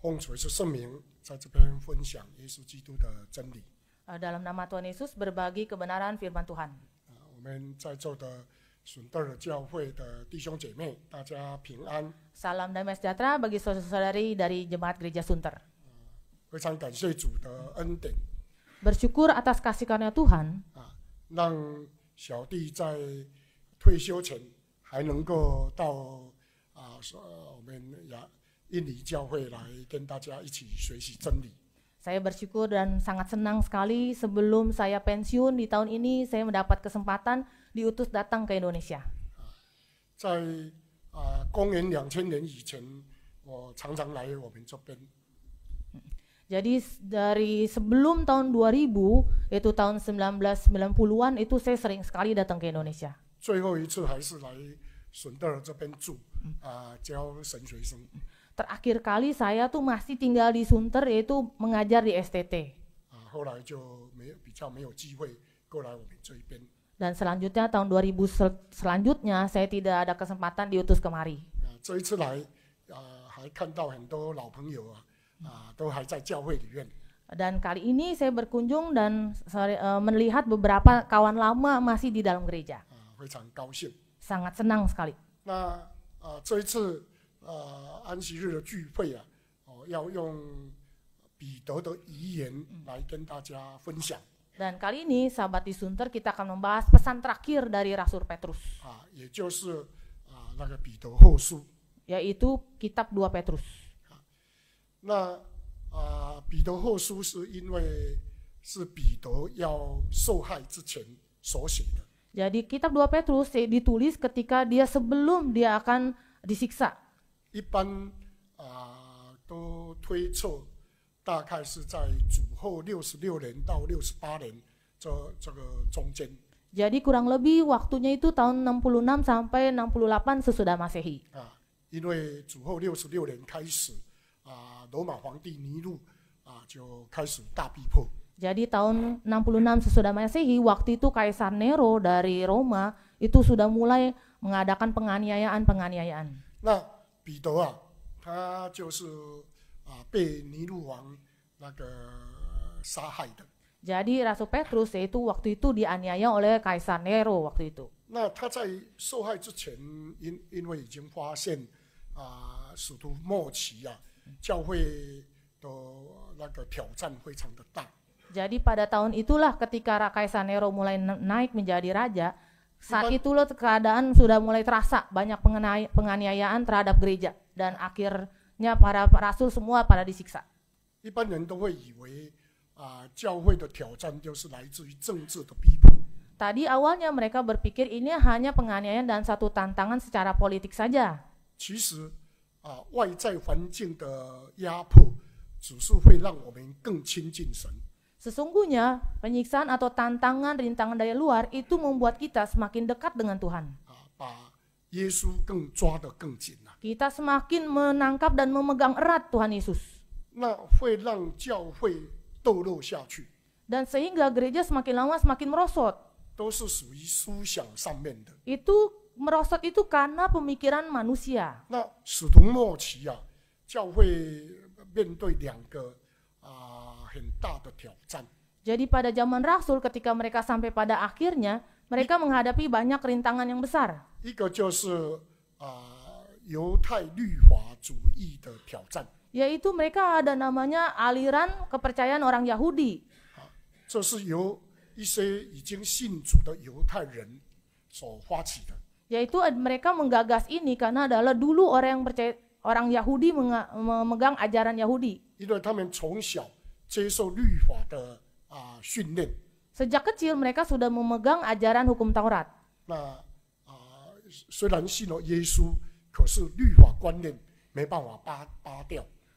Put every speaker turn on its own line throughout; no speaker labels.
奉主耶稣圣名，在这边分享耶稣基督的真理。
呃，dalam nama Tuhan Yesus berbagi kebenaran firman Tuhan. damai sejahtera bagi saudara-saudari dari Jemaat Gereja Sunter. atas kasih karunia Tuhan
印尼教会来跟大家一起学习真理。
Saya bersyukur dan sangat senang sekali sebelum saya pensiun di tahun ini saya mendapat kesempatan diutus datang ke Indonesia. Jadi dari sebelum tahun 2000, yaitu tahun 1990-an itu saya sering sekali datang ke Indonesia.
最后一次还是来顺德这边住，啊、呃，教神学生。
terakhir kali saya tuh masih tinggal di Sunter yaitu mengajar di STT. Dan selanjutnya tahun 2000 sel selanjutnya saya tidak
ada kesempatan diutus kemari. Dan
kali ini saya berkunjung dan sorry, uh, eh, melihat beberapa kawan lama masih di dalam gereja. Sangat senang
sekali. Nah, uh, 呃安息日的聚会啊，哦，要用彼得的遗言来跟大家分享。Dan kali
ini sahabat di Sunter kita akan membahas pesan terakhir dari Rasul Petrus.
Ah, yaitu
kitab 2 Petrus.
那啊彼得后书是因为是彼得要受害之前所写的。
Jadi kitab 2 Petrus ditulis ketika dia sebelum dia akan
disiksa. 一般啊、呃、都推测大概是在主后六十六年到六十八年这这个中间。
Jadi kurang lebih waktunya itu tahun 66 sampai 68 sesudah Masehi.
Ah, 啊，因为主后六十六年开始啊，罗马皇帝尼禄啊就开始大逼迫。
Jadi tahun 66 sesudah Masehi, waktu itu Kaisar Nero dari Roma itu sudah mulai mengadakan penganiayaan-penganiayaan.
Nah, 彼得啊，他就是啊被尼禄王那个杀害的。
Jadi Rasul Petrus itu waktu itu dianiaya oleh Kaisar Nero waktu itu.
那他在受害之前，因因为已经发现啊，使徒末期啊，教会的那个挑战非常的大。
Jadi pada tahun itulah ketika Kaisar Nero mulai naik menjadi raja, saat itu loh keadaan sudah mulai terasa banyak penganiayaan terhadap gereja dan akhirnya para rasul semua pada disiksa. Tadi awalnya mereka berpikir ini hanya penganiayaan dan satu tantangan secara politik saja.
其实啊，外在环境的压迫只是会让我们更亲近神。
Sesungguhnya penyiksaan atau tantangan rintangan dari luar itu membuat kita semakin dekat dengan Tuhan. Kita semakin menangkap dan memegang erat Tuhan Yesus. Dan sehingga gereja semakin lama semakin merosot. Itu merosot itu karena pemikiran manusia. Jadi pada zaman Rasul ketika mereka sampai pada akhirnya, mereka menghadapi banyak rintangan yang besar. Yaitu mereka ada namanya aliran kepercayaan orang Yahudi. Yaitu mereka menggagas ini karena adalah dulu orang yang percaya orang Yahudi memegang ajaran
Yahudi. 因为他们从小
Sejak kecil mereka sudah memegang ajaran hukum Taurat.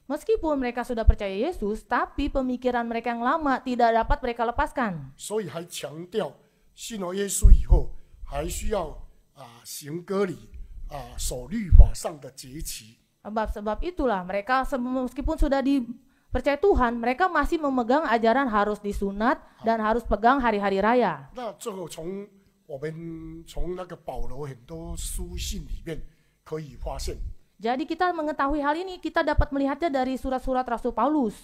Meskipun mereka sudah percaya Yesus, tapi pemikiran mereka yang lama tidak dapat mereka lepaskan. sebab sebab itulah mereka meskipun sudah di percaya Tuhan, mereka masih memegang ajaran harus disunat dan harus pegang hari-hari raya.
Jadi kita mengetahui hal ini, kita dapat melihatnya dari surat-surat Rasul Paulus.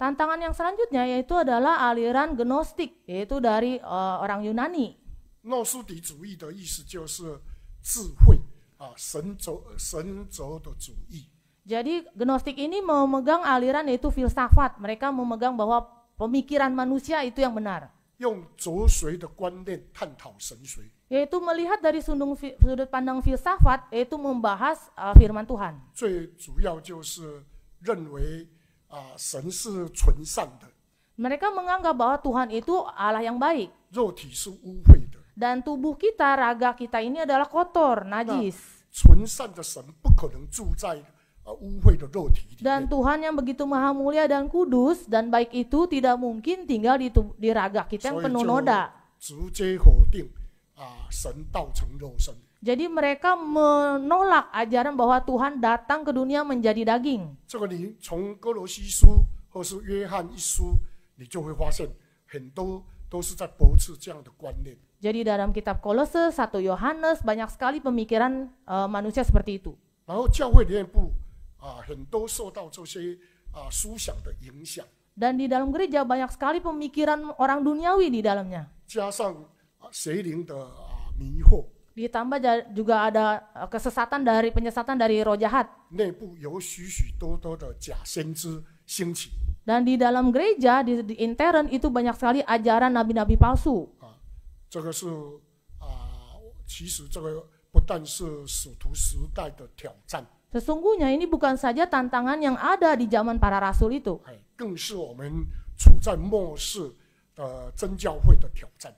tantangan yang selanjutnya yaitu adalah aliran gnostik, yaitu dari uh, orang Yunani.
诺斯底主义的意思就是。智慧啊，神轴神轴的主义。
Jadi gnostik ini memegang aliran yaitu filsafat. Mereka memegang bahwa pemikiran manusia itu yang benar. Yaitu melihat dari sudut, pandang filsafat, yaitu membahas uh, firman Tuhan. Mereka menganggap bahwa Tuhan itu Allah yang baik. Dan tubuh kita, raga kita ini adalah kotor, nah, najis. Dan Tuhan yang begitu maha mulia dan kudus dan baik itu tidak mungkin tinggal di, tubuh, di raga kita yang penuh noda. Jadi mereka menolak ajaran bahwa Tuhan datang ke dunia menjadi daging. Dan jadi dalam kitab Kolose, 1 Yohanes banyak sekali pemikiran uh, manusia seperti itu. Dan di dalam gereja banyak sekali pemikiran orang duniawi di dalamnya. Ditambah juga ada eh, kesesatan dari penyesatan dari roh jahat. Dan di dalam gereja di, di intern itu banyak sekali ajaran nabi-nabi palsu.
这个是啊、呃，其实这个不但是使徒时代的挑战。
Sesungguhnya ini bukan saja tantangan yang ada di zaman para rasul itu.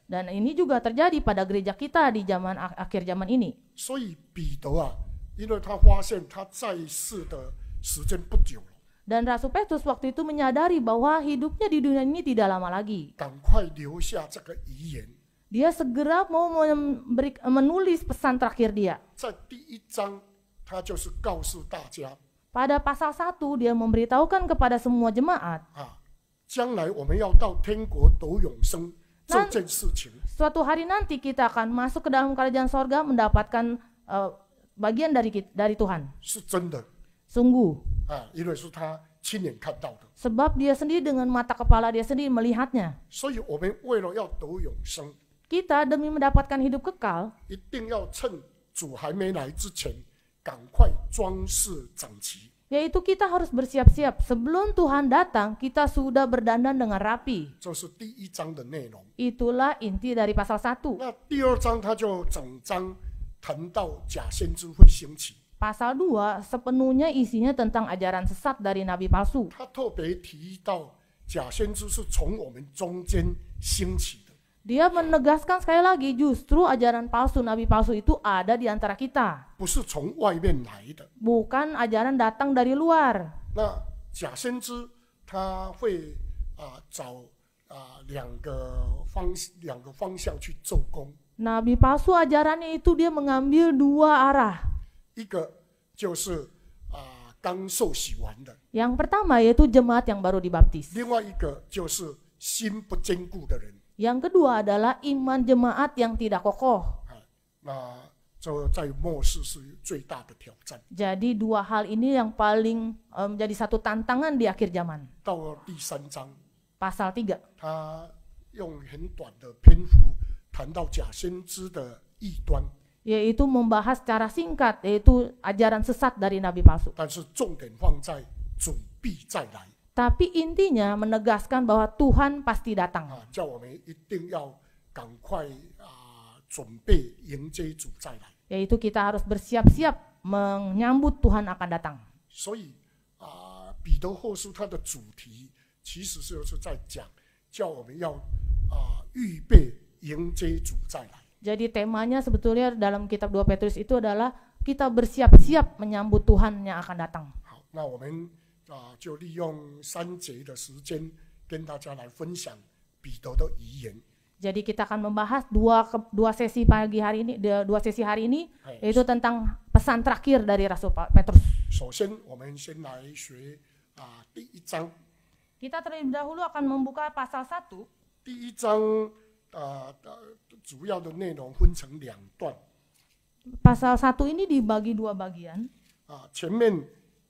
Dan ini juga terjadi pada gereja kita di zaman akhir zaman ini. Dan Rasul Petrus waktu itu menyadari bahwa hidupnya di dunia ini tidak lama lagi dia segera mau memberi, menulis pesan terakhir dia. Pada pasal 1 dia memberitahukan kepada semua jemaat. suatu hari nanti kita akan masuk ke dalam kerajaan sorga mendapatkan uh, bagian dari dari Tuhan. Sungguh. Sebab dia sendiri dengan mata kepala dia sendiri melihatnya.
Kita demi mendapatkan hidup kekal,
yaitu kita harus bersiap-siap sebelum Tuhan datang, kita sudah berdandan dengan rapi. Itulah inti dari pasal 1. Pasal 2 sepenuhnya isinya tentang ajaran sesat
dari nabi palsu.
Dia menegaskan sekali lagi justru ajaran palsu nabi palsu itu ada di antara kita. Bukan ajaran datang dari luar. Nah, Nabi palsu ajarannya itu dia mengambil
dua arah. Yang pertama yaitu jemaat yang baru dibaptis. Yang 另外一个就是心不坚固的人。
yang kedua adalah iman jemaat yang tidak kokoh.
Nah, Jadi
dua hal ini yang paling eh, menjadi um, satu tantangan di akhir zaman.
Pasal 3. Yaitu
membahas secara singkat yaitu ajaran sesat dari nabi palsu. 但是重点放在
主必再来。
tapi intinya menegaskan bahwa Tuhan pasti datang. Yaitu kita harus bersiap-siap menyambut Tuhan akan datang. Jadi temanya sebetulnya dalam kitab 2 Petrus itu adalah kita bersiap-siap menyambut Tuhan yang akan datang.
好，那我们。啊，就利用三节的时间跟大家来分享彼得的遗言。
Jadi kita akan membahas dua dua sesi pagi hari ini dua sesi hari ini yaitu tentang pesan terakhir dari Rasul Petrus.
首先，我们先来学啊第一章。
Kita terlebih dahulu akan membuka pasal satu. pasal satu ini dibagi dua bagian.
啊，前面。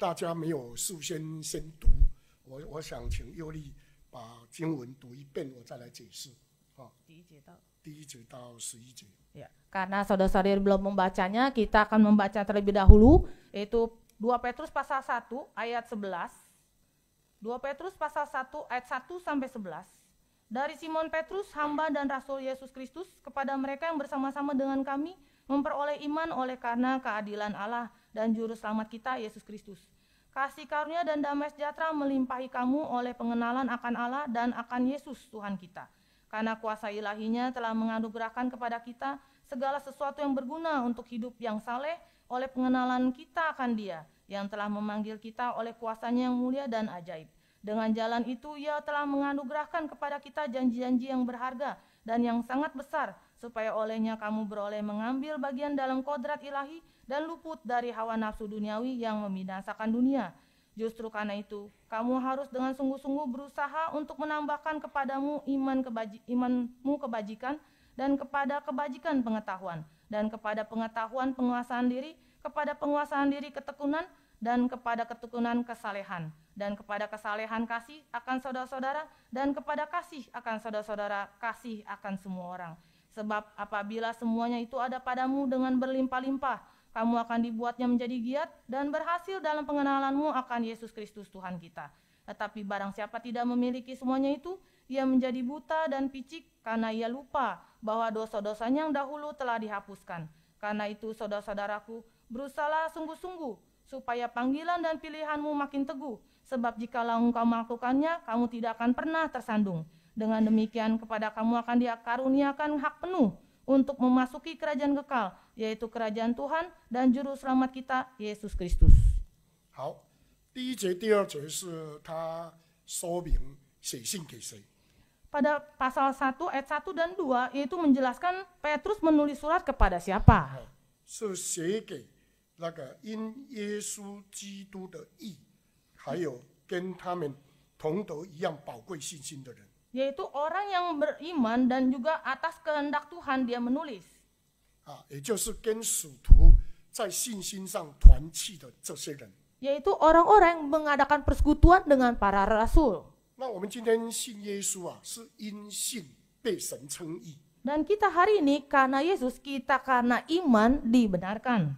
大家没有事先先读，我我想请尤丽把经文读一遍，我再来解释。好，第一节到第一节到十一节。Ya,
karena saudara saudara belum membacanya, kita akan membaca terlebih dahulu yaitu 2 Petrus pasal 1 ayat 11. 2 Petrus pasal 1 ayat 1 sampai 11. Dari Simon Petrus, hamba dan rasul Yesus Kristus, kepada mereka yang bersama-sama dengan kami memperoleh iman oleh karena keadilan Allah dan juru selamat kita Yesus Kristus. Kasih karunia dan damai sejahtera melimpahi kamu oleh pengenalan akan Allah dan akan Yesus Tuhan kita. Karena kuasa ilahinya telah menganugerahkan kepada kita segala sesuatu yang berguna untuk hidup yang saleh oleh pengenalan kita akan dia yang telah memanggil kita oleh kuasanya yang mulia dan ajaib. Dengan jalan itu ia telah menganugerahkan kepada kita janji-janji yang berharga dan yang sangat besar supaya olehnya kamu beroleh mengambil bagian dalam kodrat ilahi dan luput dari hawa nafsu duniawi yang membinasakan dunia. Justru karena itu, kamu harus dengan sungguh-sungguh berusaha untuk menambahkan kepadamu iman kebaji, imanmu kebajikan dan kepada kebajikan pengetahuan dan kepada pengetahuan penguasaan diri, kepada penguasaan diri ketekunan dan kepada ketekunan kesalehan dan kepada kesalehan kasih akan saudara-saudara dan kepada kasih akan saudara-saudara kasih akan semua orang sebab apabila semuanya itu ada padamu dengan berlimpah-limpah kamu akan dibuatnya menjadi giat dan berhasil dalam pengenalanmu akan Yesus Kristus Tuhan kita. Tetapi barang siapa tidak memiliki semuanya itu, ia menjadi buta dan picik karena ia lupa bahwa dosa-dosanya yang dahulu telah dihapuskan. Karena itu saudara-saudaraku, berusahalah sungguh-sungguh supaya panggilan dan pilihanmu makin teguh, sebab jikalau engkau melakukannya, kamu tidak akan pernah tersandung. Dengan demikian kepada kamu akan dikaruniakan hak penuh untuk memasuki kerajaan kekal yaitu kerajaan Tuhan dan juru selamat kita
Yesus Kristus. 好，第一节、第二节是他说明写信给谁。
Pada pasal
1 ayat 1 dan 2 yaitu menjelaskan
Petrus menulis surat kepada siapa. Yaitu orang yang beriman dan juga atas kehendak
Tuhan dia menulis. 啊，也就是跟使徒在信心上团契的这些人
，yaitu orang-orang yang mengadakan persekutuan dengan para rasul. Dan kita hari ini karena Yesus, kita karena iman dibenarkan.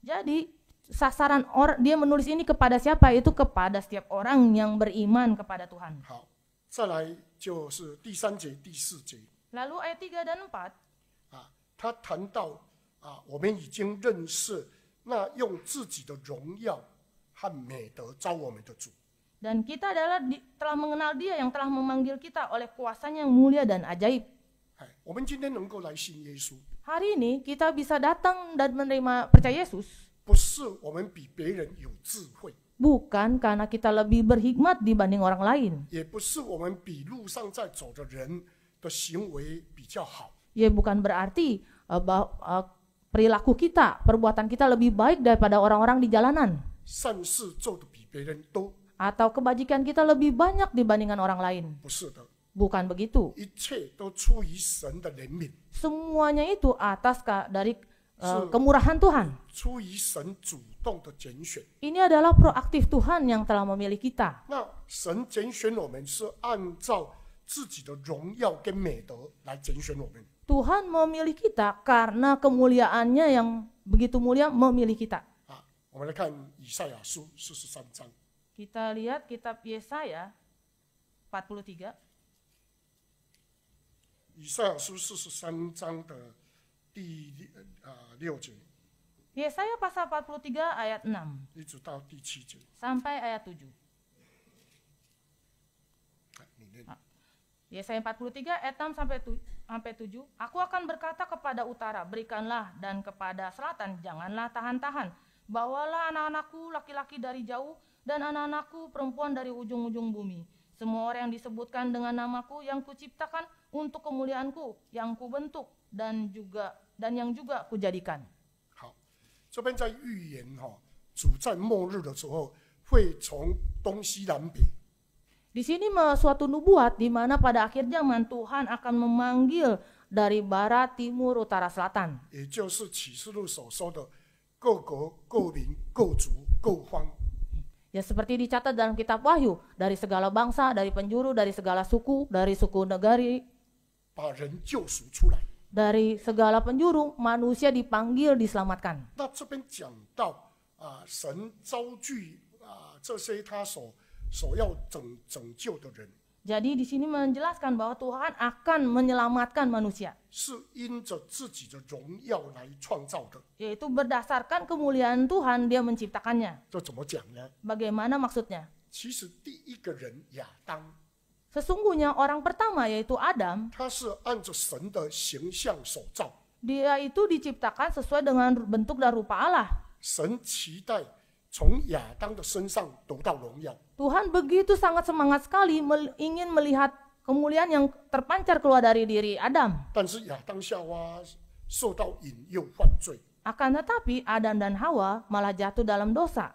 Jadi, sasaran orang dia menulis ini kepada siapa? Itu kepada setiap orang yang beriman kepada
Tuhan. 再来就是第三节、第四节。然后，第3和4。啊，他谈到啊，我们已经认识那用自己的荣耀和美德招我们的主。
Dan kita adalah telah mengenal Dia yang telah memanggil kita oleh kuasa yang mulia dan ajaib。Hari ini kita bisa datang dan menerima percaya Yesus。
不是我们比别人有智慧。
bukan karena kita lebih berhikmat dibanding orang lain. Ya bukan berarti uh, e, bah, uh, e, perilaku kita, perbuatan kita lebih baik daripada orang-orang di jalanan. Atau kebajikan kita lebih banyak dibandingkan orang lain. Bukan begitu. Semuanya itu atas dari kemurahan Tuhan. Ini adalah proaktif Tuhan yang telah memilih kita. Tuhan memilih kita karena kemuliaannya yang begitu mulia memilih kita. Kita lihat kitab
Yesaya 43. 43
saya pasal 43 ayat 6. sampai ayat 7. 43 ayat 6 sampai 7. Aku akan berkata kepada utara, berikanlah dan kepada selatan, janganlah tahan-tahan. Bawalah anak-anakku laki-laki dari jauh dan anak-anakku perempuan dari ujung-ujung bumi. Semua orang yang disebutkan dengan namaku yang kuciptakan untuk kemuliaanku yang kubentuk dan juga dan yang juga kujadikan.
好，这边在预言哈、哦，主在末日的时候会从东西南北。
Di sini suatu nubuat di mana pada akhir zaman Tuhan akan memanggil dari barat,
timur, utara, selatan.
Ya seperti dicatat dalam kitab Wahyu, dari segala bangsa, dari penjuru, dari segala suku, dari suku negari, dari segala penjuru manusia dipanggil diselamatkan. Jadi di sini menjelaskan bahwa Tuhan akan menyelamatkan manusia. Yaitu berdasarkan kemuliaan Tuhan dia menciptakannya. Bagaimana maksudnya? 其实第一个人亚当 Sesungguhnya orang pertama yaitu Adam, dia itu diciptakan sesuai dengan bentuk dan rupa Allah. Tuhan begitu sangat semangat sekali ingin melihat kemuliaan yang terpancar keluar dari diri Adam. Akan tetapi Adam dan Hawa malah jatuh dalam dosa.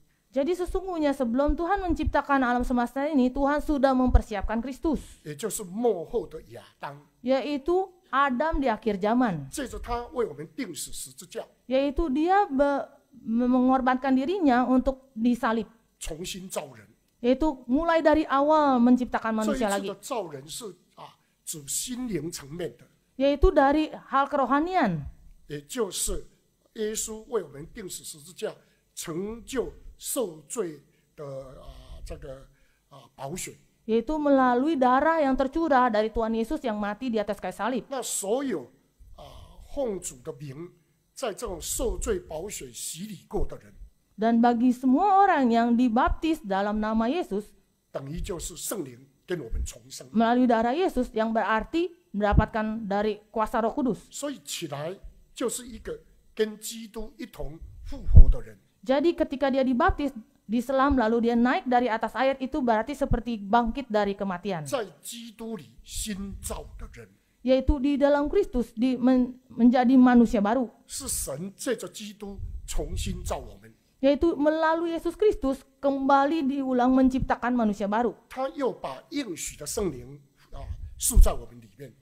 Jadi sesungguhnya sebelum Tuhan menciptakan alam semesta ini, Tuhan sudah mempersiapkan Kristus. Yaitu Adam di akhir zaman. Yaitu dia mengorbankan dirinya untuk disalib. Yaitu mulai dari
awal menciptakan manusia lagi. Yaitu dari hal kerohanian. 成就受罪的啊、呃、这个啊、呃、保险。
yaitu melalui darah yang tercurah dari Tuhan Yesus yang mati di atas kayu salib. Dan bagi semua orang yang dibaptis dalam nama Yesus, melalui darah Yesus yang berarti mendapatkan dari
kuasa Roh Kudus.
Jadi ketika dia dibaptis, diselam lalu dia naik dari atas air itu berarti seperti bangkit dari kematian. Yaitu di dalam Kristus di men, menjadi manusia baru. Yaitu melalui Yesus Kristus kembali diulang menciptakan manusia baru. Ah,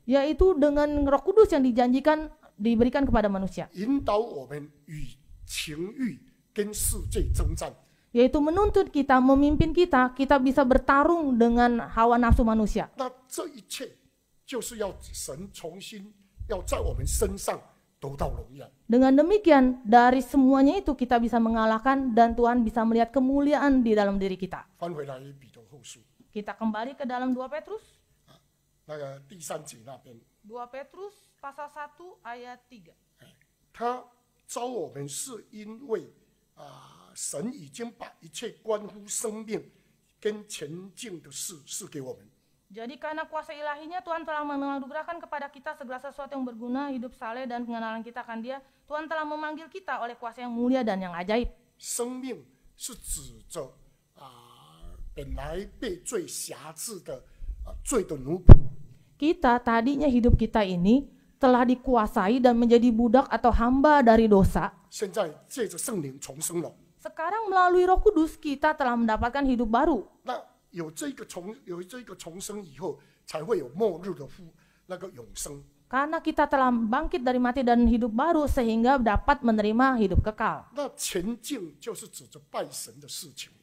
Yaitu dengan Roh Kudus yang dijanjikan diberikan kepada manusia yaitu menuntut kita, memimpin kita, kita bisa bertarung dengan hawa nafsu manusia. Dengan demikian, dari semuanya itu kita bisa mengalahkan dan Tuhan bisa melihat kemuliaan di dalam diri kita. Kita kembali ke dalam 2 Petrus. 2 Petrus pasal 1 ayat 3.
啊，神已经把一切关乎生命跟前进的事赐给我们。
Jadi karena kuasa ilahinya Tuhan telah menganugerahkan kepada kita segala sesuatu yang berguna, hidup saleh dan pengenalan kita akan Dia. Tuhan telah memanggil kita oleh kuasa yang mulia dan yang ajaib. Kita tadinya hidup kita ini telah dikuasai dan menjadi budak atau hamba dari dosa. Sekarang melalui Roh Kudus kita telah mendapatkan hidup baru. Karena kita telah bangkit dari mati dan hidup baru sehingga dapat menerima hidup kekal.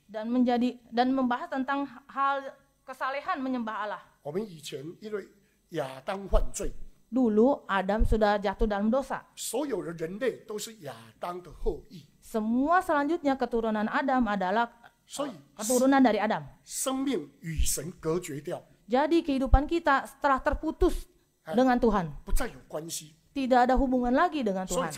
Dan menjadi dan membahas tentang hal kesalehan menyembah Allah.
Dulu Adam sudah jatuh dalam dosa. Semua
selanjutnya keturunan Adam adalah keturunan dari Adam. Jadi kehidupan kita setelah terputus eh, dengan Tuhan. Tidak ada hubungan lagi dengan Tuhan.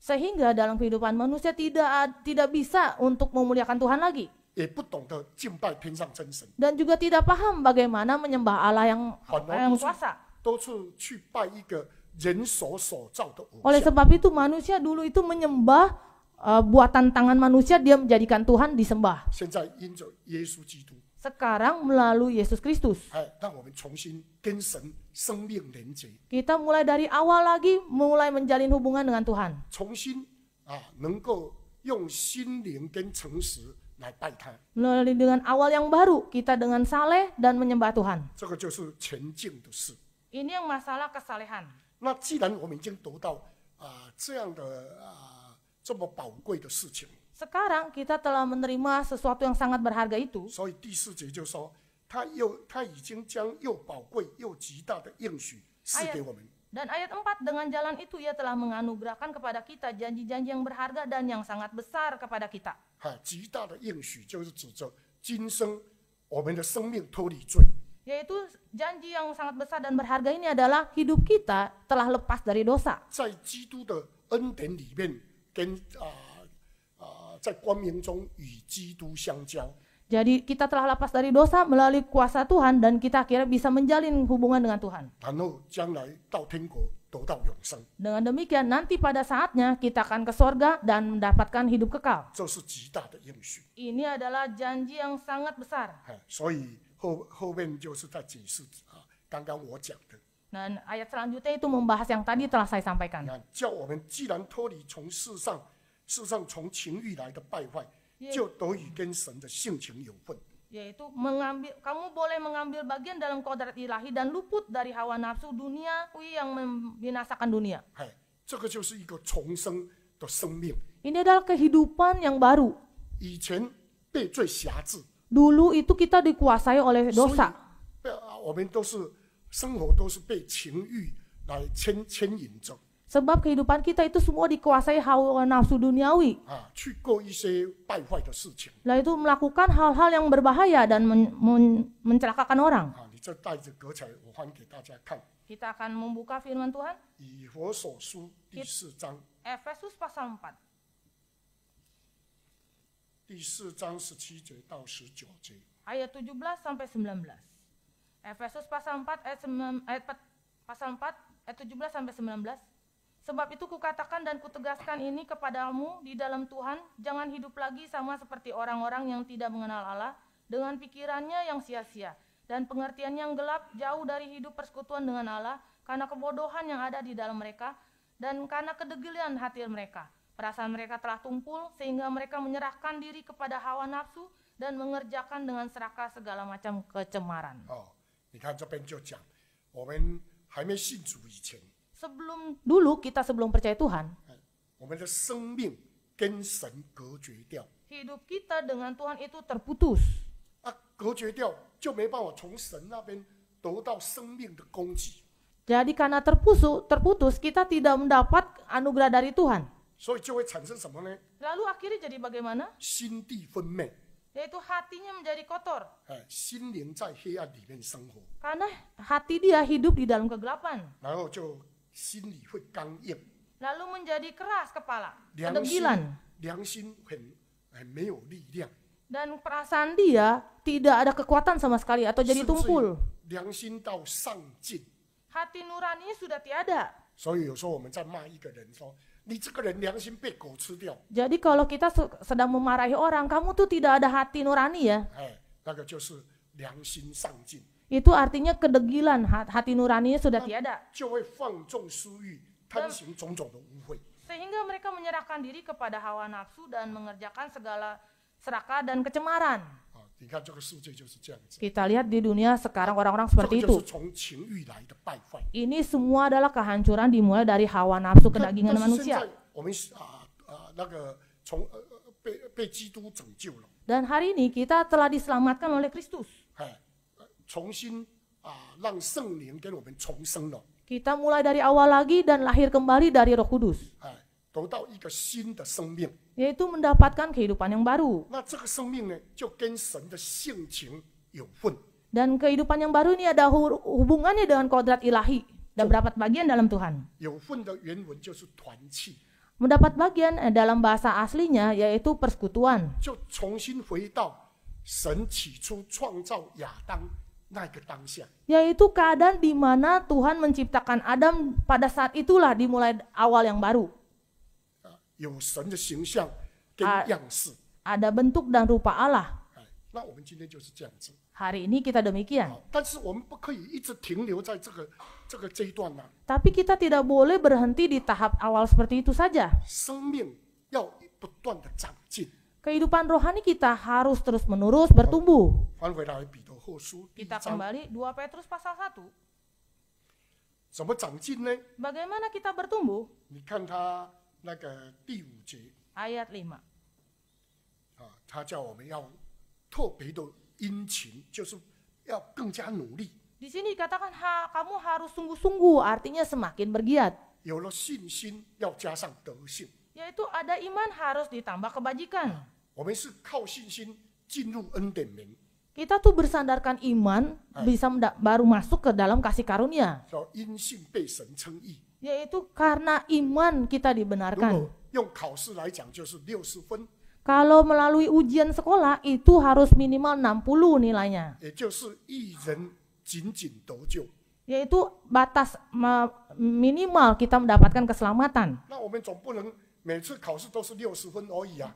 Sehingga dalam kehidupan manusia tidak tidak bisa untuk memuliakan Tuhan lagi. Dan juga tidak paham bagaimana menyembah Allah yang kuasa. Oleh sebab itu manusia dulu itu menyembah uh, buatan tangan manusia dia menjadikan Tuhan disembah. Sekarang melalui Yesus Kristus.
Eh，Kita
mulai dari awal lagi mulai menjalin hubungan dengan Tuhan. 重新
啊，能够用心灵跟诚实。
Melalui dengan awal yang baru, kita dengan saleh dan menyembah Tuhan. Ini yang masalah kesalehan. Sekarang kita telah menerima sesuatu yang sangat berharga itu. Dan ayat 4 dengan jalan itu ia telah menganugerahkan kepada kita janji-janji yang berharga dan yang sangat besar kepada kita.
哈，极大的应许就是指着今生，我们的生命脱离罪。
也就是，janji yang sangat besar dan berharga ini adalah hidup kita telah lepas dari dosa。在
基督的恩典里面，跟啊啊，在光明中与基督相交。
Jadi kita telah lepas dari dosa melalui kuasa Tuhan dan kita akhirnya bisa menjalin hubungan dengan Tuhan. Dengan demikian nanti pada saatnya kita akan ke sorga dan mendapatkan hidup kekal. Ini adalah janji yang sangat besar. Dan ayat selanjutnya itu membahas yang tadi telah saya sampaikan.
就得以跟神的性情有份。
yaitu mengambil kamu boleh mengambil bagian dalam kodrat ilahi dan luput dari hawa nafsu dunia yang membinasakan dunia.
ini adalah kehidupan yang baru.
Dulu itu kita dikuasai oleh dosa.
Jadi, Sebab
kehidupan kita itu semua dikuasai hawa nafsu duniawi. Nah itu melakukan hal-hal yang berbahaya dan men men mencelakakan orang. Ah，kita akan membuka firman Tuhan. Efesus
pasal 4. 第四章十七节到十九节
，ayat 17 sampai 19. Efesus pasal empat ayat 9 ayat pasal 4 ayat 17 sampai 19. Sebab itu kukatakan dan kutegaskan ini kepadamu di dalam Tuhan, jangan hidup lagi sama seperti orang-orang yang tidak mengenal Allah dengan pikirannya yang sia-sia dan pengertian yang gelap jauh dari hidup persekutuan dengan Allah karena kebodohan yang ada di dalam mereka dan karena kedegilan hati mereka. Perasaan mereka telah tumpul sehingga mereka menyerahkan diri kepada hawa nafsu dan mengerjakan dengan serakah segala macam kecemaran. Oh, sebelum
dulu kita sebelum percaya Tuhan, hidup kita dengan Tuhan itu terputus.
Jadi karena terpusuk terputus kita tidak mendapat anugerah dari Tuhan.
Lalu akhirnya jadi bagaimana? Yaitu hatinya menjadi kotor. Karena hati dia hidup di dalam kegelapan.
Lalu menjadi keras kepala, kedegilan.
Eh, eh, dan perasaan
dia tidak ada kekuatan sama sekali atau jadi tumpul.
hati nurani sudah tiada. Jadi kalau kita sedang memarahi orang, kamu
tuh tidak ada hati nurani ya. Eh, itu artinya kedegilan, hati nuraninya sudah tiada. Sehingga mereka menyerahkan diri kepada hawa nafsu dan mengerjakan segala serakah dan kecemaran. Kita lihat di dunia sekarang orang-orang seperti itu. Ini semua adalah kehancuran dimulai dari hawa nafsu kedagingan manusia. Dan hari ini kita telah diselamatkan oleh Kristus.
重新啊，让圣灵给我们重生了。
Kita mulai dari awal lagi dan lahir kembali dari Roh Kudus.
哎，得到一个新的生命。
Yaitu ah，mendapatkan kehidupan yang baru.
那这个生命呢，就跟神的性情有份。
Dan kehidupan yang baru ini ada hubungannya dengan kodrat ilahi dan mendapat bagian dalam Tuhan. Mendapat bagian eh, dalam bahasa aslinya yaitu persekutuan.
就重新回到神起初创造亚当。
yaitu keadaan di mana Tuhan menciptakan Adam pada saat itulah dimulai awal yang baru.
Ah, ah,
ada bentuk dan rupa Allah. Hari ini kita demikian. Ah, Tapi kita tidak boleh berhenti di tahap awal seperti itu saja. Kehidupan rohani kita harus terus menerus bertumbuh.
Oh, kita kembali 2 Petrus pasal 1Bagaimana
kita bertumbuh? Ayat 5.
Di sini dikatakan ha, kamu harus sungguh-sungguh, artinya semakin bergiat.
Yaitu ada iman harus ditambah kebajikan. Kita tuh bersandarkan iman ah. bisa baru masuk ke dalam kasih karunia.
Yaitu karena iman kita
dibenarkan. Kalau melalui ujian sekolah itu harus minimal 60 nilainya. Yaitu batas minimal kita mendapatkan keselamatan. Nah,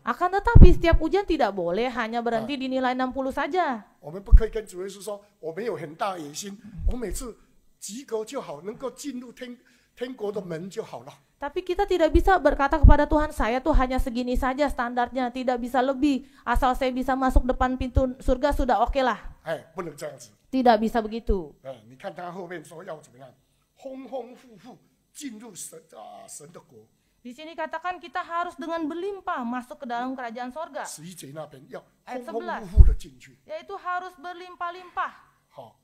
akan tetapi setiap ujian tidak
boleh hanya berhenti
di nilai 60 saja. Tapi kita tidak bisa berkata kepada Tuhan, saya tuh hanya segini saja standarnya, tidak bisa lebih. Asal saya bisa masuk depan pintu surga sudah oke lah. Tidak bisa begitu.
begitu.
Di sini katakan kita harus dengan berlimpah masuk ke dalam kerajaan sorga.
Ayat 11,
yaitu harus berlimpah-limpah. Oh,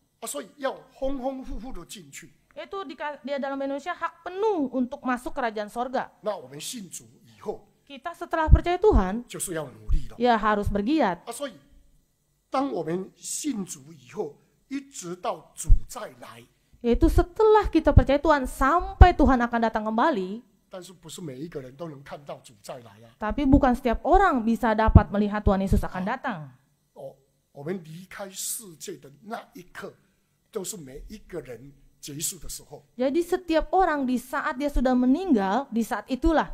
yaitu di, dia dalam Indonesia hak penuh untuk masuk kerajaan
sorga. Nah, kita setelah percaya Tuhan, ya harus bergiat. Oh,
yaitu setelah kita percaya Tuhan sampai Tuhan akan datang kembali.
但是不是每一个人都能看到主再来啊。
Tapi bukan setiap orang bisa dapat melihat Tuhan Yesus
akan datang.
setiap orang di saat dia sudah meninggal, di
saat itulah.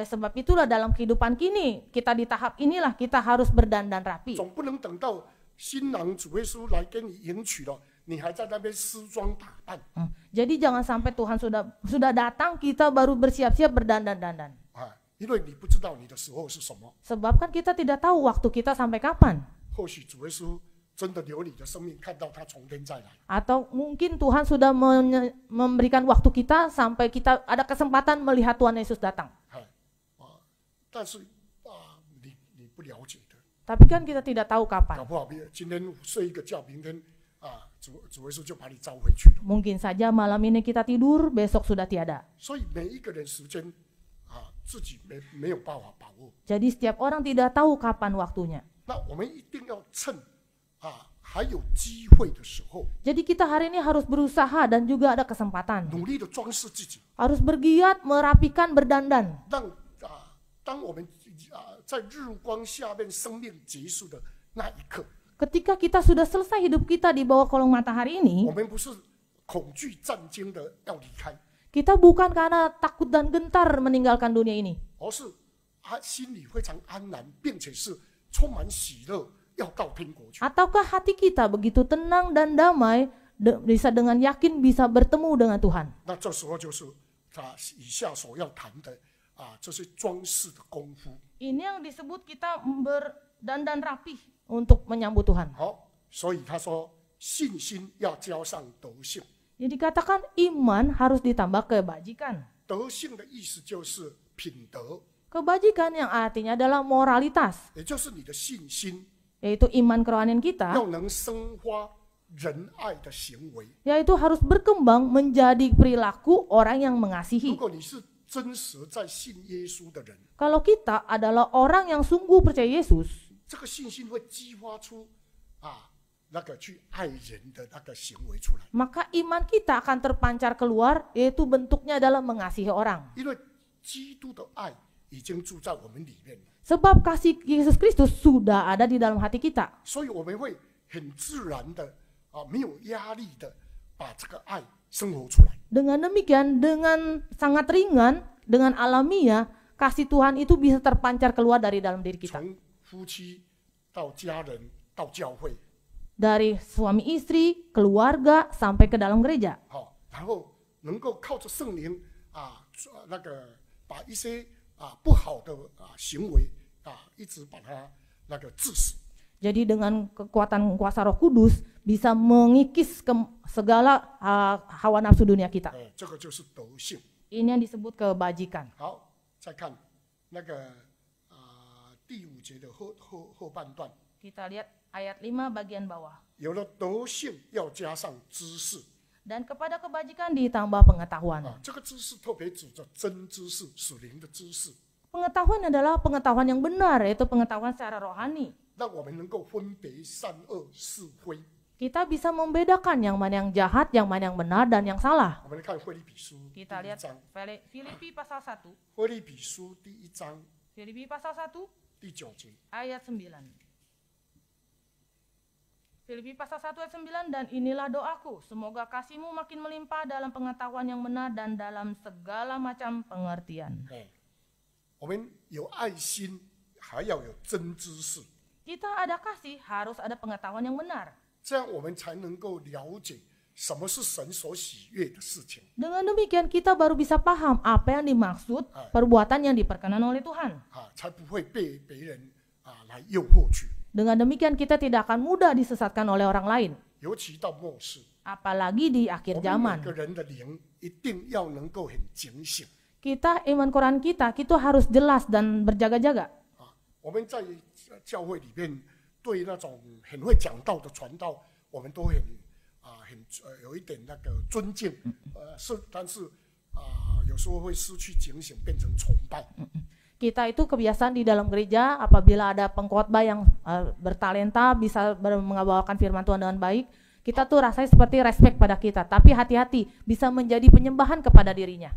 sebab itulah
dalam kehidupan kini kita di tahap inilah kita harus berdandan rapi jadi jangan sampai Tuhan sudah sudah datang kita baru bersiap-siap berdandan-dandan.
Ah，Sebab
kan kita tidak tahu waktu kita sampai kapan. Atau mungkin Tuhan sudah memberikan waktu kita sampai kita ada kesempatan melihat Tuhan Yesus datang.
Ah，ah，Tapi kan kita tidak tahu kapan. Mungkin
saja malam ini kita tidur, besok sudah tiada. Jadi setiap orang tidak tahu kapan waktunya. Jadi kita hari ini harus berusaha dan juga ada kesempatan. Harus bergiat, merapikan, berdandan.
让啊，当我们啊在日光下面生命结束的那
一刻，Ketika kita sudah selesai hidup kita di bawah kolong matahari ini, kita bukan karena takut dan gentar meninggalkan dunia ini. Ataukah hati kita begitu tenang dan damai de, bisa dengan yakin bisa bertemu dengan Tuhan. Ini yang disebut kita berdandan rapih
untuk menyambut Tuhan.
Jadi katakan iman harus ditambah kebajikan. Kebajikan yang artinya adalah moralitas. Yaitu iman kerohanian kita. Yaitu harus berkembang menjadi perilaku orang yang mengasihi. Kalau kita adalah orang yang sungguh percaya Yesus,
这个信心会激发出啊那个去爱人的那个行为出来。Maka iman
kita akan terpancar keluar, yaitu bentuknya adalah mengasihi orang. Sebab kasih Yesus Kristus sudah ada di dalam hati kita.
所以我们会很自然的啊，没有压力的把这个爱生活出来。
Dengan demikian, dengan sangat ringan, dengan alamiah, kasih Tuhan itu bisa terpancar keluar dari dalam diri kita.
夫妻到家人到教会。
Dari suami istri, keluarga sampai ke dalam gereja. dengan kekuatan kuasa Roh Kudus bisa mengikis ke segala ah, hawa nafsu dunia kita. ini yang disebut kebajikan. 好，
再看那个第五节的后后后半段。Kita lihat
ayat 5 bagian bawah.
有了德性，要加上知识。Dan kepada kebajikan ditambah pengetahuan. 啊，这个知识特别指着真知识、属灵的知识。
Pengetahuan ah, adalah pengetahuan yang benar, yaitu pengetahuan
secara rohani.
Kita bisa membedakan yang mana yang jahat, yang mana yang benar dan yang salah.
Kita lihat Filipi pasal 1.
Filipi pasal 1. 3c. Ayat 9. Filipi pasal 1 ayat 9 dan inilah doaku semoga kasihmu makin melimpah dalam pengetahuan yang benar dan dalam segala macam pengertian. Hmm. Kita ada kasih
harus ada pengetahuan yang benar. 这样我们才能够了解
dengan demikian kita baru bisa paham apa yang dimaksud ah. perbuatan yang diperkenan oleh Tuhan. Dengan demikian kita tidak akan mudah disesatkan oleh orang lain. Apalagi di akhir zaman. Kita iman Quran kita kita harus jelas dan berjaga-jaga.
Kita 很呃有一点那个尊敬，呃是，但是啊、呃、有时候会失去警醒，变成崇拜。
Kita itu kebiasaan di dalam gereja apabila ada pengkhotbah yang uh, bertalenta bisa mengabawakan firman Tuhan dengan baik, kita tuh rasanya seperti respect pada kita, tapi hati-hati bisa menjadi penyembahan kepada dirinya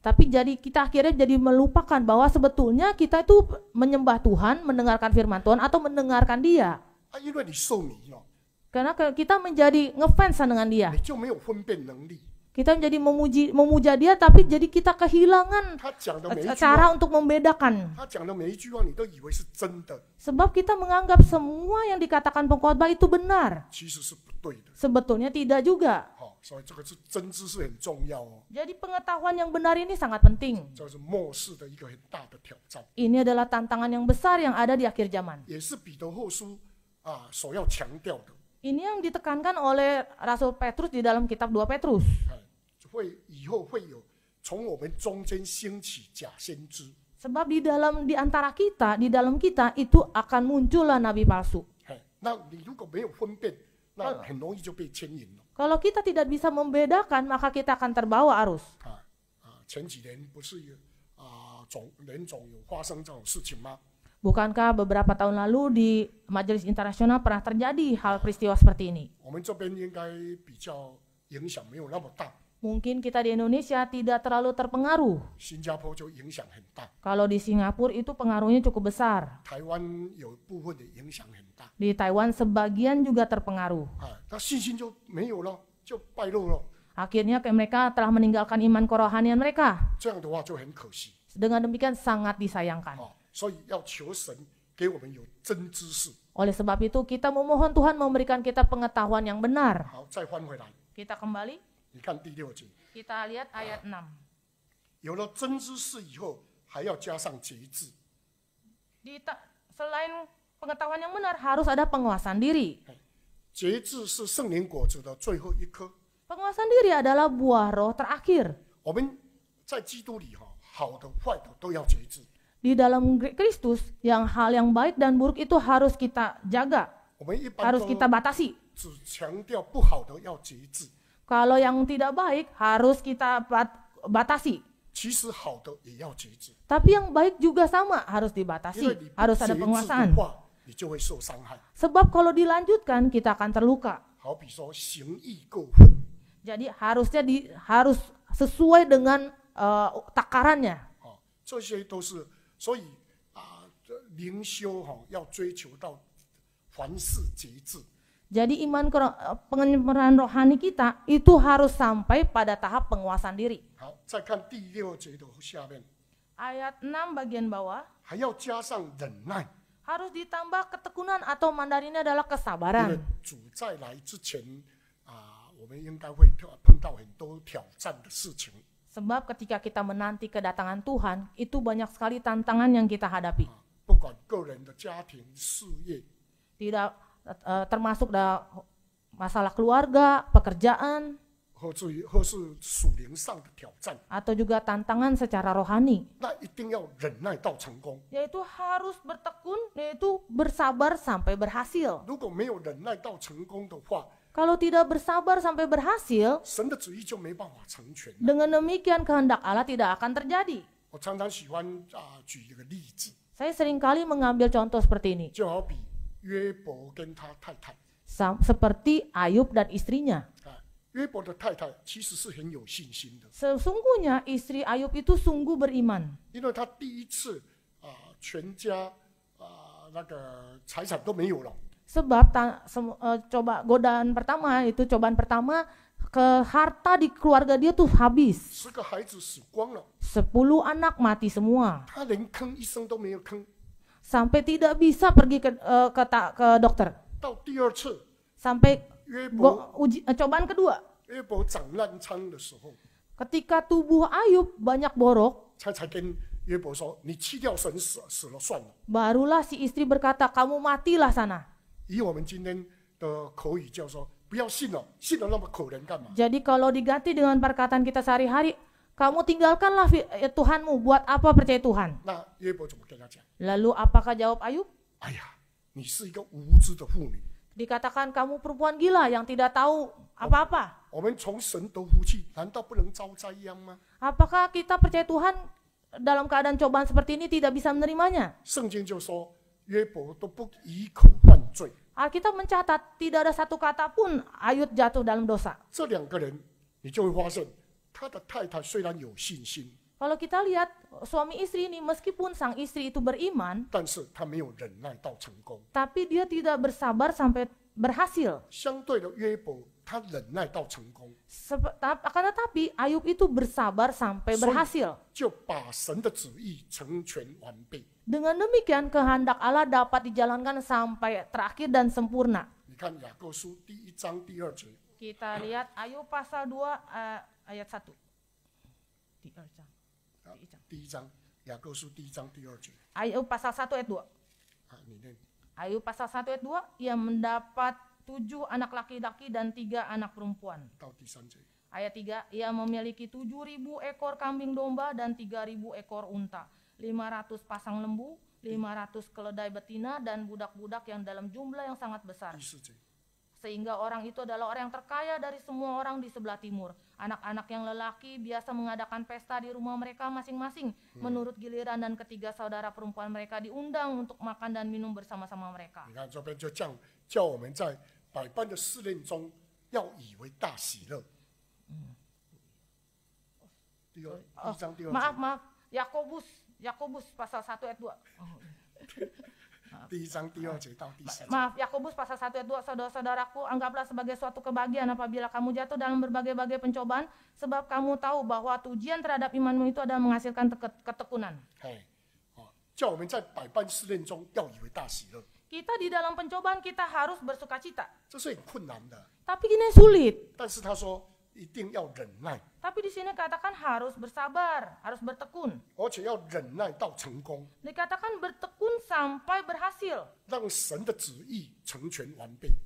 tapi jadi kita akhirnya jadi melupakan bahwa sebetulnya kita itu menyembah Tuhan, mendengarkan firman Tuhan atau mendengarkan dia. Ah, Karena kita menjadi ngefans dengan dia. Kita menjadi memuji memuja dia tapi jadi kita kehilangan
e, cara untuk
membedakan. Sebab kita menganggap semua yang dikatakan pengkhotbah itu
benar.
Sebetulnya tidak juga.
Jadi pengetahuan yang benar ini sangat penting. Ini
adalah tantangan yang besar yang ada di akhir zaman. Ini yang ditekankan oleh Rasul Petrus di dalam kitab 2 Petrus. Sebab di dalam di antara kita, di dalam kita itu akan muncullah nabi palsu. Nah. Kalau kita tidak bisa membedakan, maka kita akan terbawa arus. Ah, Bukankah beberapa tahun lalu di Majelis Internasional pernah terjadi hal
peristiwa seperti ini? Mungkin kita
di Indonesia tidak terlalu terpengaruh. Kalau di Singapura itu pengaruhnya cukup besar. Di Taiwan sebagian juga terpengaruh. Ah, Akhirnya mereka telah meninggalkan iman kerohanian mereka. Dengan demikian sangat disayangkan. Ah, Oleh sebab itu kita memohon Tuhan memberikan kita pengetahuan yang benar.
Kita kembali. Kita lihat ayat 6.
selain pengetahuan yang benar harus ada penguasaan diri. penguasaan diri adalah buah roh terakhir. dalam Kristus yang hal yang baik dan buruk itu harus kita jaga, harus kita batasi.
只强调不好的要节制。
kalau yang tidak baik harus kita batasi. Tapi yang baik juga sama
harus dibatasi, harus ada penguasaan.
Sebab kalau dilanjutkan kita akan terluka. Jadi harusnya di, harus sesuai dengan uh, takarannya. Oh, jadi iman pengembangan rohani kita itu harus sampai pada tahap penguasaan diri.
Ayat 6 bagian bawah. Harus ditambah ketekunan atau mandarinnya adalah kesabaran.
Sebab ketika kita menanti kedatangan Tuhan, itu banyak sekali tantangan yang kita hadapi. Tidak termasuk da masalah keluarga, pekerjaan, atau juga tantangan secara rohani. Yaitu harus bertekun, yaitu bersabar sampai berhasil. Kalau tidak bersabar sampai berhasil, dengan demikian kehendak Allah tidak akan terjadi. Saya seringkali mengambil contoh seperti ini seperti Ayub dan istrinya. Sesungguhnya istri Ayub itu sungguh beriman. Sebab eh, coba godaan pertama itu cobaan pertama ke harta di keluarga dia tuh habis. Sepuluh anak mati semua sampai tidak bisa pergi ke uh, ke, ta, ke dokter. Sampai go, uji, eh, cobaan kedua. Ketika tubuh Ayub banyak borok, barulah si istri berkata, kamu matilah sana.
Kan
Jadi kalau diganti dengan perkataan kita sehari-hari, kamu tinggalkanlah eh, Tuhanmu buat apa percaya Tuhan? Nah, Lalu apakah jawab Ayub? Dikatakan kamu perempuan gila yang tidak tahu apa-apa. Apakah kita percaya Tuhan dalam keadaan cobaan seperti ini tidak bisa menerimanya? Alkitab mencatat tidak ada satu kata pun Ayub jatuh dalam dosa. 他的太太虽然有信心，kalau kita lihat suami istri ini meskipun sang istri itu beriman, tapi dia tidak bersabar sampai berhasil.
Akan tetapi Ayub itu bersabar sampai berhasil.
dengan demikian kehendak Allah dapat dijalankan sampai terakhir dan sempurna. kita lihat Ayub pasal 2 ayat 1
第二章第一章第一章雅各书第一章第二节
ya, Ayub pasal 1 ayat 2啊，你念 Ayub pasal 1 ayat 2 ia mendapat tujuh anak laki-laki dan tiga anak perempuan 到第三节 Ayat 3, ia memiliki 7.000 ekor kambing domba dan 3.000 ekor unta, 500 pasang lembu, 500 keledai betina dan budak-budak yang dalam jumlah yang sangat besar sehingga orang itu adalah orang yang terkaya dari semua orang di sebelah timur. Anak-anak yang lelaki biasa mengadakan pesta di rumah mereka masing-masing hmm. menurut giliran dan ketiga saudara perempuan mereka diundang untuk makan dan minum bersama-sama mereka.
Oh, maaf,
maaf, Yakobus Yakobus pasal 1 ayat 2.
di sang Tio cerita di
Maaf, Yakobus pasal 1 ayat 2, saudara-saudaraku, anggaplah sebagai suatu kebahagiaan apabila kamu jatuh dalam berbagai-bagai pencobaan, sebab kamu tahu bahwa tujuan terhadap imanmu itu adalah menghasilkan ketekunan. Hey. Oh, kita di dalam pencobaan kita harus bersuka cita.
Tapi ini sulit. 但是他说, tapi di sini katakan harus bersabar, harus bertekun. dikatakan bertekun sampai berhasil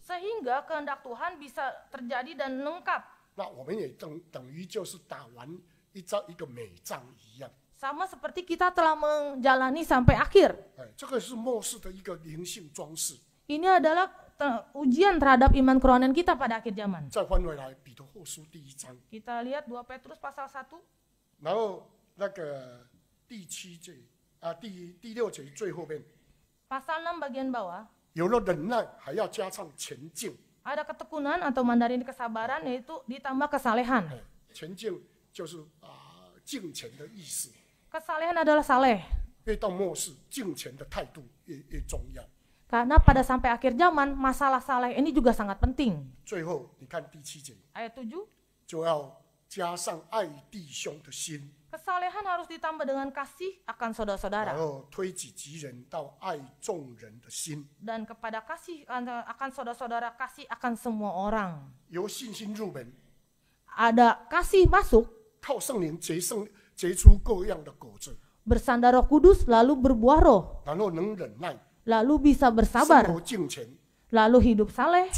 sehingga kehendak Tuhan bisa terjadi dan lengkap.
sama seperti kita telah menjalani sampai akhir. ini adalah ujian terhadap iman kerohanian kita pada akhir zaman.
Kita lihat 2 Petrus pasal 1.
Pasal 6 bagian bawah. Ada ketekunan atau Mandarin kesabaran yaitu ditambah kesalehan.
Eh，kesalehan adalah saleh. 越到末世，敬虔的态度越越重要。
karena pada sampai akhir zaman masalah saleh ini juga
sangat penting. Ayat 7.
Kesalehan harus ditambah dengan kasih akan saudara-saudara. Dan kepada kasih akan saudara-saudara, kasih
akan semua orang. Ada kasih masuk.
Bersandar roh kudus lalu berbuah roh lalu bisa
bersabar, lalu hidup saleh,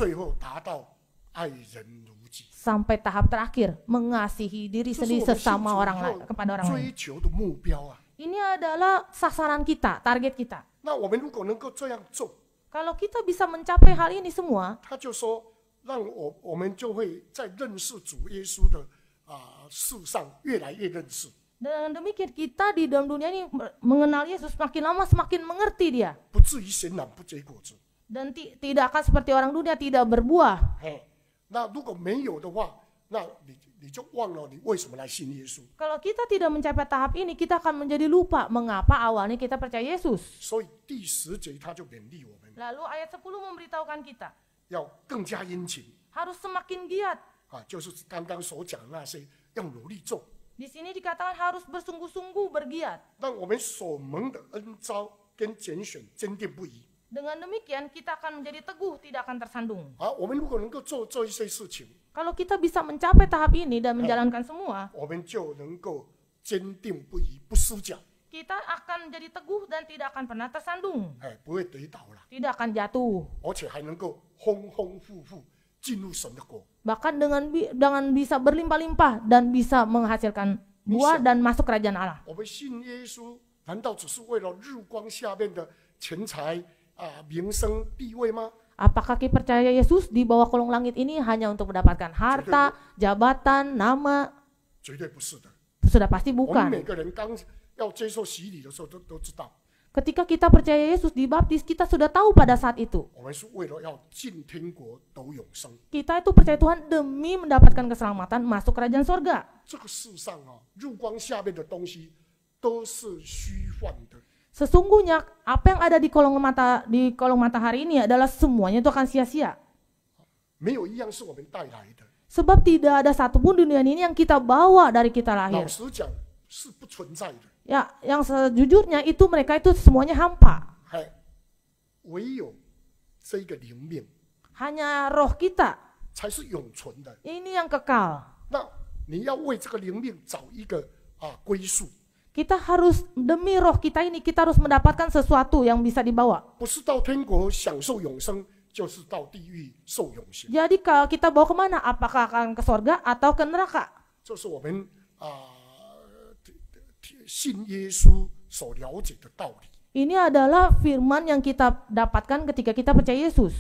sampai tahap terakhir mengasihi diri sendiri sesama orang lain kepada orang lain. Ini adalah sasaran kita, target
kita. Kalau kita bisa mencapai hal ini semua, kita akan
dan demikian kita di dalam dunia ini mengenal Yesus semakin lama semakin
mengerti dia. Dan ti tidak akan seperti orang dunia tidak berbuah.
Kalau kita tidak mencapai tahap ini, kita akan menjadi lupa mengapa awalnya kita percaya Yesus. Lalu ayat 10 memberitahukan kita
harus semakin giat. 啊，就是刚刚所讲那些，要努力做。di sini dikatakan harus bersungguh-sungguh bergiat.
Dengan demikian kita akan menjadi teguh, tidak akan tersandung.
Kalau kita bisa mencapai tahap ini dan menjalankan semua, kita
akan menjadi
teguh dan tidak akan pernah tersandung. Tidak akan jatuh.
Bahkan dengan bi dengan bisa berlimpah-limpah dan bisa menghasilkan buah dan masuk kerajaan Allah. Apakah kita percaya Yesus di bawah kolong langit ini hanya untuk mendapatkan harta, jabatan, nama? Sudah pasti bukan. Ketika kita percaya Yesus dibaptis, kita sudah tahu pada saat itu. Kita itu percaya Tuhan demi mendapatkan keselamatan masuk kerajaan sorga. Sesungguhnya apa yang ada di kolong mata di kolong matahari ini adalah semuanya itu akan sia-sia. Sebab tidak ada satupun dunia ini yang kita bawa dari kita lahir. Ya, yang sejujurnya itu mereka itu semuanya
hampa. Hanya roh kita. Ya, ini yang kekal. Nah,
ah, kita harus demi roh kita ini kita harus mendapatkan sesuatu yang bisa dibawa. Jadi kalau kita bawa kemana? Apakah akan ke surga atau ke neraka? Ah, ini adalah firman yang kita dapatkan ketika kita percaya Yesus.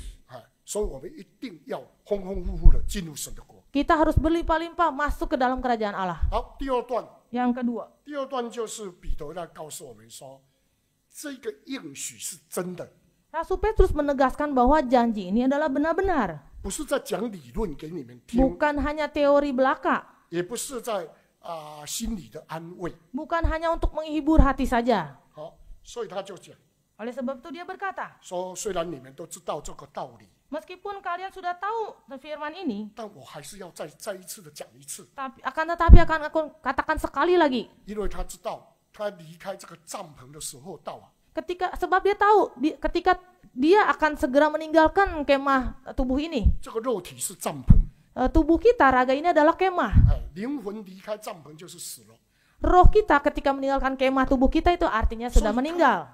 kita harus berlimpah-limpah masuk ke dalam kerajaan Allah.
好，第二段。yang kedua. 第二段就是彼得在告诉我们说，这个应许是真的
，Rasul Petrus menegaskan bahwa janji ini adalah benar-benar, 不是在讲理论给你们听，bukan hanya teori belaka, Bukan hanya untuk menghibur hati saja.
Oleh sebab itu dia berkata. So, kalian sudah
tahu firman ini, tapi akan tetapi akan aku katakan sekali lagi. Ketika sebab dia tahu di, ketika dia akan segera meninggalkan kemah tubuh ini. Eh, tubuh kita raga ini adalah kemah. Roh kita ketika meninggalkan kemah tubuh kita itu artinya sudah meninggal.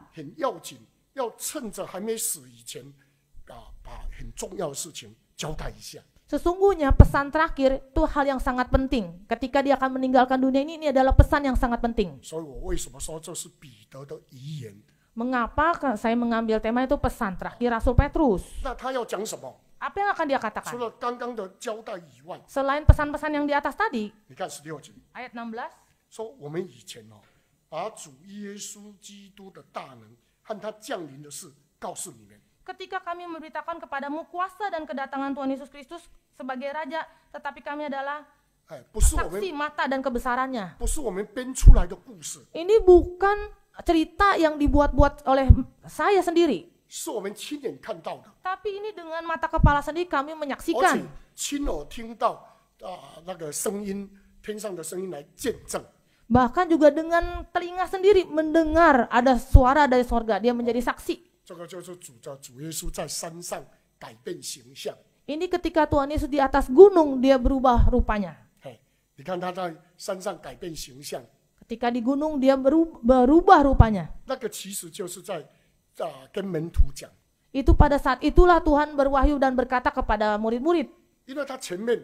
Sesungguhnya pesan terakhir itu hal yang sangat penting. Ketika dia akan meninggalkan dunia ini, ini adalah pesan yang sangat penting. Mengapa saya mengambil tema itu pesan terakhir Rasul Petrus? Apa yang akan dia katakan? Selain pesan-pesan yang di atas tadi, ayat 16, ketika kami memberitakan kepadamu kuasa dan kedatangan Tuhan Yesus Kristus sebagai Raja, tetapi kami adalah eh, saksi mata dan kebesarannya. Ini bukan cerita yang dibuat-buat oleh saya sendiri. Tapi ini dengan mata kepala sendiri kami
menyaksikan.
Bahkan juga dengan telinga sendiri mendengar ada suara dari sorga, dia
menjadi oh. saksi.
Ini ketika Tuhan Yesus di atas gunung dia berubah rupanya. Ketika di gunung dia berubah, rupanya. Itu pada saat itulah Tuhan berwahyu dan berkata kepada
murid-murid. Karena -murid,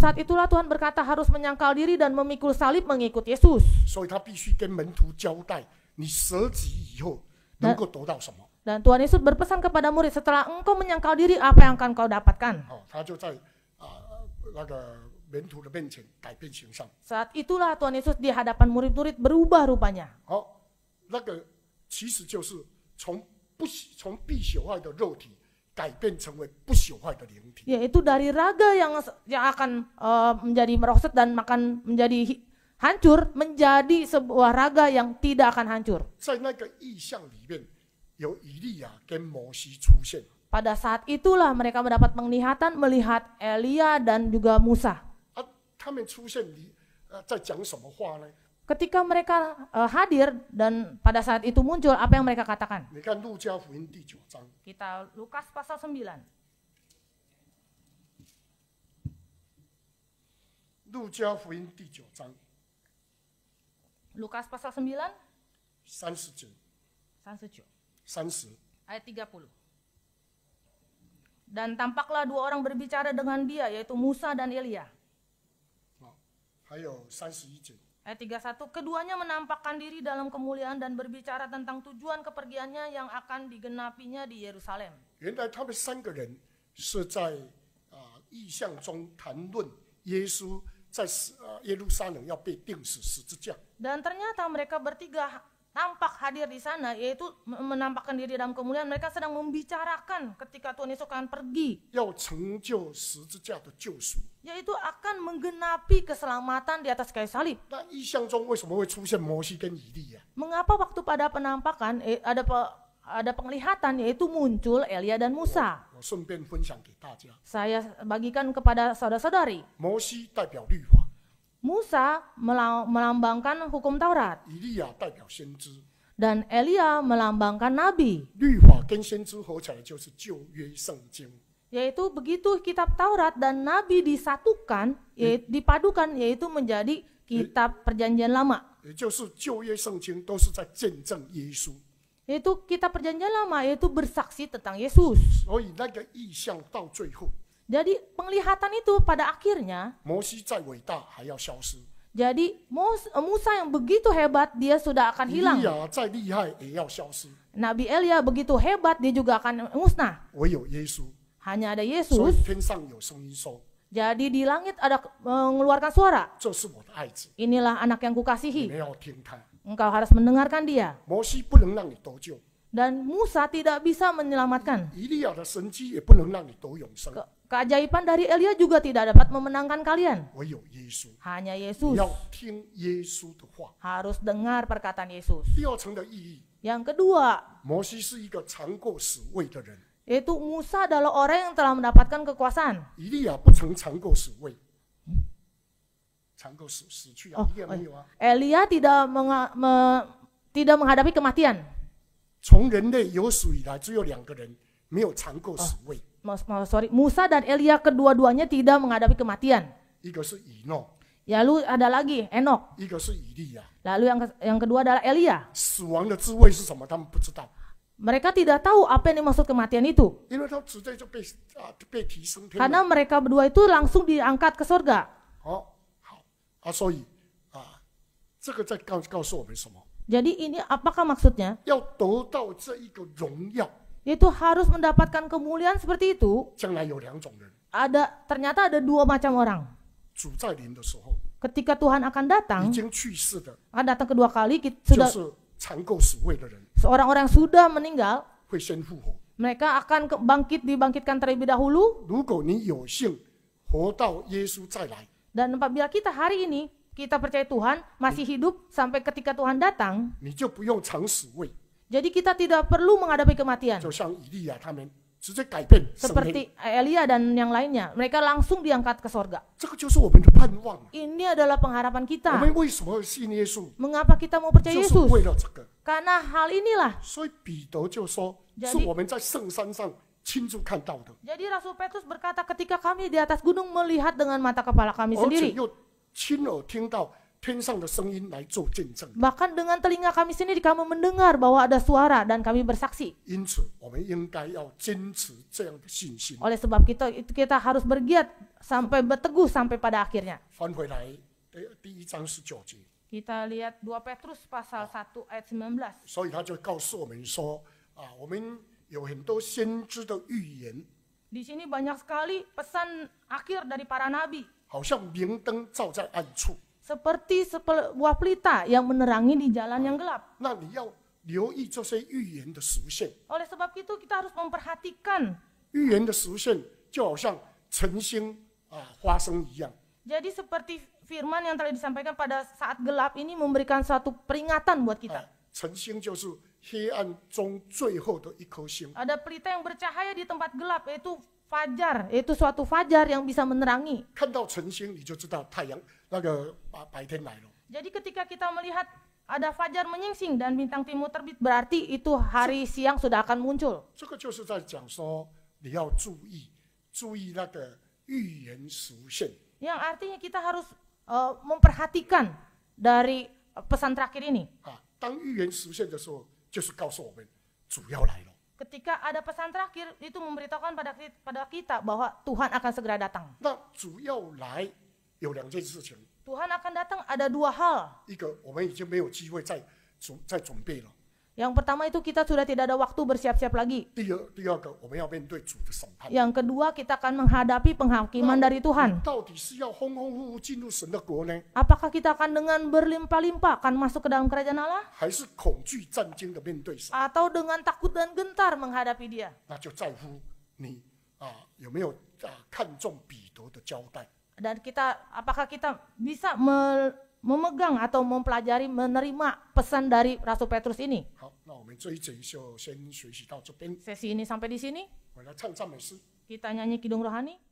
saat itulah Tuhan berkata harus menyangkal diri dan
memikul salib mengikut Yesus. Dan Tuhan Yesus berpesan kepada murid setelah engkau menyangkal diri apa yang akan kau
dapatkan? Oh, 他就在啊、呃、那个。
saat itulah Tuhan Yesus di hadapan murid-murid berubah rupanya.
Oh, 那个其实就是从不从必朽坏的肉体改变成为不朽坏的灵体。
Yaitu dari raga yang yang akan uh, menjadi meroset dan makan menjadi hancur menjadi sebuah raga yang tidak akan hancur. Pada saat itulah mereka mendapat penglihatan melihat Elia dan juga Musa.
他们出现你呃在讲什么话呢
？Ketika mereka uh, hadir dan pada saat itu muncul apa yang
mereka katakan? Kita
Lukas pasal 9.
Lukas pasal sembilan，三十九，三十九，三十
，ayat tiga puluh. Dan tampaklah dua orang berbicara dengan dia, yaitu Musa dan Elia. Hayo, Ayat 31, keduanya menampakkan diri dalam kemuliaan dan berbicara tentang tujuan kepergiannya yang akan digenapinya di Yerusalem.
Dan ternyata mereka bertiga tampak hadir di sana yaitu
menampakkan diri dalam kemuliaan mereka sedang membicarakan ketika Tuhan Yesus akan pergi yaitu akan menggenapi keselamatan di atas kayu salib ya? mengapa waktu pada penampakan eh, ada ada penglihatan yaitu muncul Elia dan Musa saya bagikan kepada saudara-saudari Musa melambangkan hukum Taurat. Dan Elia
melambangkan nabi.
Yaitu begitu kitab Taurat dan nabi disatukan, eh. yaitu dipadukan yaitu menjadi
kitab eh. perjanjian lama. Yaitu kitab perjanjian lama yaitu bersaksi tentang Yesus.
Jadi penglihatan itu pada akhirnya Jadi eh, Musa yang begitu hebat dia sudah akan hilang. Nabi Elia begitu hebat dia juga akan musnah. Hanya ada Yesus. Jadi di langit ada eh, mengeluarkan suara. Inilah anak yang kukasihi. Engkau harus mendengarkan dia. Dan Musa tidak bisa menyelamatkan. keajaiban dari Elia juga tidak dapat memenangkan kalian. Hanya Yesus. Harus dengar perkataan Yesus. Yang kedua, yaitu Musa adalah orang yang telah mendapatkan
kekuasaan. Oh, oh,
Elia tidak tidak menghadapi kematian.
从人类有史以来，只有两个人没有尝过死味。Oh, sorry, Musa
dan Elia kedua-duanya tidak menghadapi kematian. Lalu ada lagi Lalu yang yang kedua adalah Elia. tidak tahu apa yang dimaksud kematian itu. Karena mereka berdua itu langsung diangkat ke surga.
Oh, 啊，所以啊，这个在告告诉我们什么？jadi ini apakah maksudnya?
Itu harus mendapatkan kemuliaan seperti itu. Ada ternyata ada dua macam orang. Ketika Tuhan akan datang, akan datang kedua kali, sudah seorang-orang sudah meninggal, mereka akan bangkit dibangkitkan terlebih dahulu. Dan apabila kita hari ini kita percaya Tuhan masih hidup sampai ketika Tuhan datang. Jadi kita tidak perlu menghadapi kematian. Seperti Elia dan yang lainnya, mereka langsung diangkat ke sorga. Ini adalah pengharapan kita.
Mengapa kita mau percaya Yesus? Karena hal inilah. Jadi
jadi Rasul Petrus berkata ketika kami di atas gunung melihat dengan mata kepala kami sendiri
亲耳听到
天上的声音来做见证。Bahkan dengan telinga kami sendiri kami mendengar bahwa ada suara dan kami bersaksi. 因此，我们应该要坚持这样的信心。Oleh sebab kita kita harus bergiat sampai berteguh sampai pada akhirnya.
Kita lihat dua Petrus pasal satu
ayat sembilan belas。
所以他就告诉我们说，啊，我们有很多先知的预言。di sini banyak sekali pesan akhir dari para nabi. 好像明灯照在暗处。Seperti
sebuah pelita yang menerangi di jalan yang gelap.
Oleh sebab itu kita harus memperhatikan
seperti firman yang telah disampaikan
pada saat gelap ini memberikan suatu peringatan buat kita.
ada pelita yang bercahaya di tempat gelap yaitu
fajar yaitu suatu fajar yang bisa menerangi.
Jadi ketika kita melihat ada fajar menyingsing dan bintang timur terbit berarti itu hari siang sudah akan muncul. Yang artinya kita harus uh, memperhatikan dari pesan terakhir ini ketika ada pesan terakhir itu memberitahukan pada pada kita bahwa
Tuhan akan segera datang.
Tuhan akan datang
ada dua hal. Yang pertama itu kita
sudah tidak ada waktu bersiap-siap lagi.
Oh,
yang kedua kita akan menghadapi penghakiman dari Tuhan.
Apakah kita akan dengan berlimpah-limpah akan masuk ke dalam kerajaan Allah? Atau
dengan takut dan gentar menghadapi dia? Dan kita apakah kita bisa memegang atau mempelajari menerima pesan dari Rasul Petrus ini. Sesi ini sampai di sini. Kita nyanyi kidung rohani.